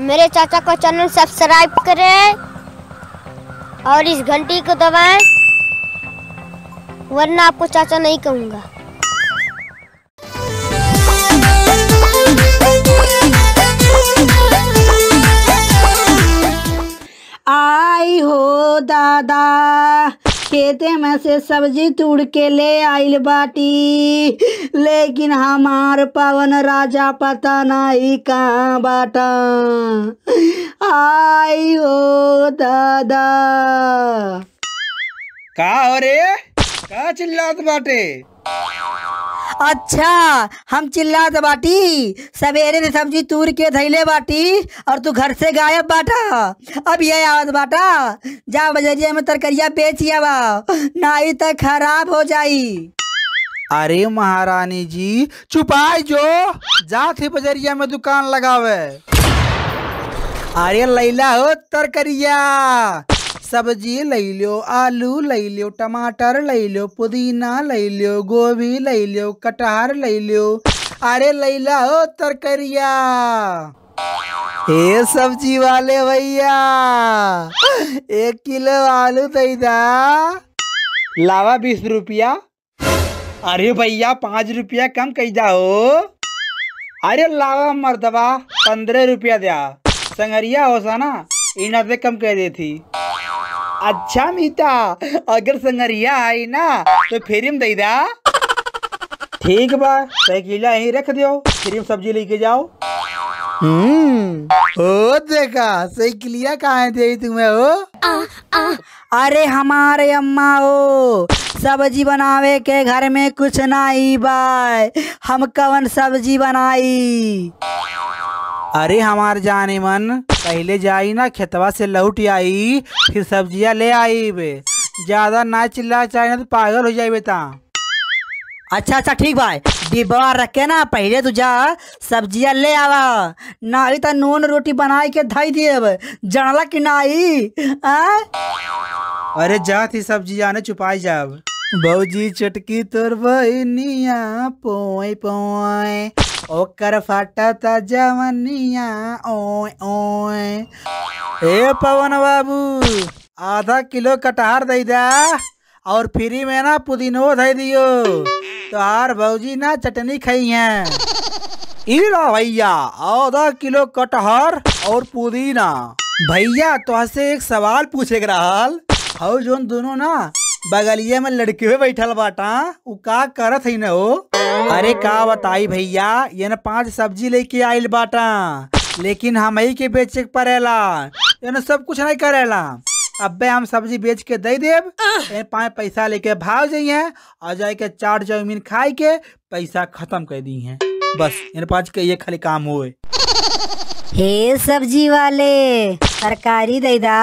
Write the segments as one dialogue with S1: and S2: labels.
S1: मेरे चाचा को चैनल सब्सक्राइब करें और इस घंटी को दबाएं वरना आपको चाचा नहीं कहूँगा
S2: आई हो दादा खेते में से सब्जी तोड़ के ले आइल बाटी लेकिन हमार पवन राजा पता नहीं कहाँ बाटा आई हो दादा का हो रे का चिल्लात बाटे अच्छा हम चिल्ला चिल्लात बाटी सवेरे में सब्जी तूर के धैले बाटी और तू घर से गायब बाटा अब ये आवाज बाटा जा बजरिया में तरकरिया बेचिया बा नाई तो खराब हो जाई
S1: अरे महारानी जी छुपाए जो जा ही बजरिया में दुकान लगावे अरे लैला हो तरकरिया सब्जी ले लो आलू ले लो टमाटर ले लो पुदीना ले लो गोभी ले लो कटहर ले लो अरे ले लो तरकरिया हे सब्जी वाले भैया एक किलो आलू दे लावा बीस रुपया अरे भैया पाँच रुपया कम कही जाओ अरे लावा मरदबा पंद्रह रुपया दिया संगरिया होसा ना इन्हें से कम कह दी थी अच्छा मीता अगर संगरिया आई ना तो फेरिम दे दा ठीक बा सैकिला तो यहीं रख दियो फेरिम सब्जी लेके जाओ हम्म
S2: ओ देखा साइकिलिया तो कहाँ दे तुम्हें ओ आ, आ। अरे हमारे अम्मा ओ सब्जी बनावे के घर में कुछ नहीं बाय हम कवन सब्जी बनाई अरे हमार जाने
S1: मन पहले जाई ना खेतवा से लौट आई फिर सब्जियां ले आई बे ज्यादा ना चिल्ला चाहे ना तो पागल हो जाए बेटा
S2: अच्छा अच्छा ठीक भाई डिब्बा रखे ना पहले तू जा सब्जियां ले आवा ना अभी नून रोटी बना के धई दिए जानला कि ना आई अरे
S1: जा थी सब्जियां ने छुपाई जा बहू जी चटकी तोर बहनिया पोए पोए ओकर फाटा ता जवनिया ओए ओए हे पवन बाबू आधा किलो कटहर दे दा और फ्री में ना पुदीनो दे दियो तोहार भौजी ना चटनी खाई है इला भैया आधा किलो कटहर और पुदीना भैया तुहसे तो एक सवाल पूछे रहा हाउ जोन दोनों ना बगलिया में लड़के बैठल बाटा उ का करत है न हो अरे का बताई भैया ये न पांच सब्जी लेके आयल बाटा लेकिन हम ही के बेचे पड़ेला ये न सब कुछ नहीं करेला अबे हम सब्जी बेच के दे देव ये पाँच पैसा लेके भाग जाइए और जाए के चार जमीन खाए के पैसा खत्म कर दी है बस इन पाँच के ये खाली काम हुए
S2: हे सब्जी वाले तरकारी दैदा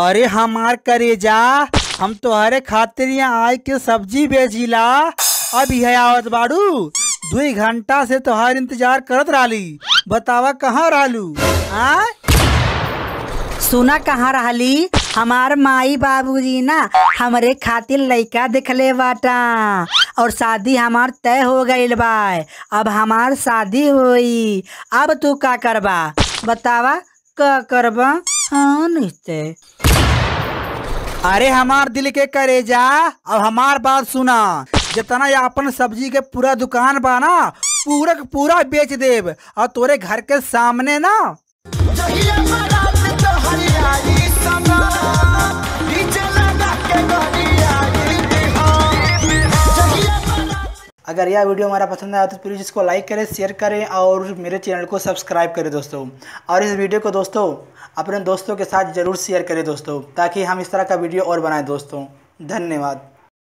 S1: अरे हमार करेजा हम तोहरे खातिर यहाँ आए के सब्जी बेचिला अब यह आवत बाड़ू दो घंटा से तोहार इंतजार करत रही बतावा
S2: कहाँ रालू आ सुना कहाँ रहली हमार माई बाबूजी ना हमारे खातिर लड़का दिखले बाटा और शादी हमार तय हो गई बाय अब हमार शादी होई अब तू का करबा बतावा का करबा हाँ अरे हमार दिल के जा अब हमार बात सुना जितना
S1: अपन सब्जी के पूरा दुकान बा ना पूरा पूरा बेच देव और तोरे घर के सामने ना तो अगर यह वीडियो हमारा पसंद आया तो प्लीज़ इसको लाइक करें शेयर करें और मेरे चैनल को सब्सक्राइब करें दोस्तों और इस वीडियो को दोस्तों अपने दोस्तों के साथ ज़रूर शेयर करें दोस्तों ताकि हम इस तरह का वीडियो और बनाएं दोस्तों धन्यवाद